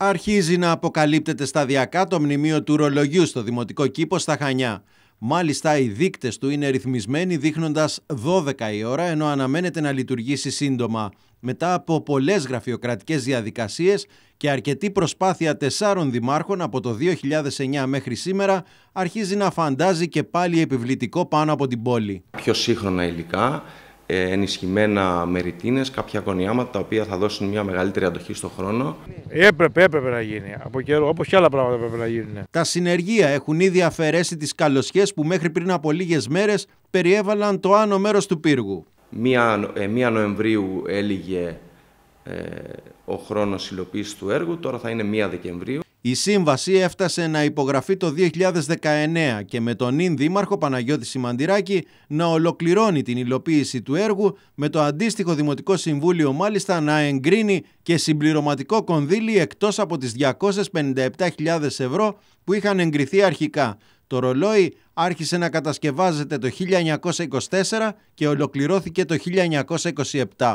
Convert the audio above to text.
Αρχίζει να αποκαλύπτεται σταδιακά το μνημείο του ρολογιού στο Δημοτικό Κήπο στα Χανιά. Μάλιστα, οι δείκτες του είναι ρυθμισμένοι δείχνοντας 12 η ώρα, ενώ αναμένεται να λειτουργήσει σύντομα. Μετά από πολλές γραφειοκρατικές διαδικασίες και αρκετή προσπάθεια τεσσάρων δημάρχων από το 2009 μέχρι σήμερα, αρχίζει να φαντάζει και πάλι επιβλητικό πάνω από την πόλη. Πιο σύγχρονα υλικά, ενισχυμένα μεριτίνες, κάποια κονιάματα τα οποία θα δώσουν μια μεγαλύτερη αντοχή στον χρόνο. Ε, έπρεπε, έπρεπε να γίνει. Από καιρό, όπως και άλλα πράγματα έπρεπε να γίνουν. Τα συνεργεία έχουν ήδη αφαιρέσει τις καλοσιέ που μέχρι πριν από λίγες μέρες περιέβαλαν το άνω μέρος του πύργου. Ε, μία, Νοεμβρίου έλυγε ε, ο χρόνος υλοποίησης του έργου, τώρα θα είναι 1 Δεκεμβρίου. Η σύμβαση έφτασε να υπογραφεί το 2019 και με τον ίν δήμαρχο Παναγιώτη Σιμαντηράκη να ολοκληρώνει την υλοποίηση του έργου με το αντίστοιχο Δημοτικό Συμβούλιο μάλιστα να εγκρίνει και συμπληρωματικό κονδύλι εκτός από τις 257.000 ευρώ που είχαν εγκριθεί αρχικά. Το ρολόι άρχισε να κατασκευάζεται το 1924 και ολοκληρώθηκε το 1927.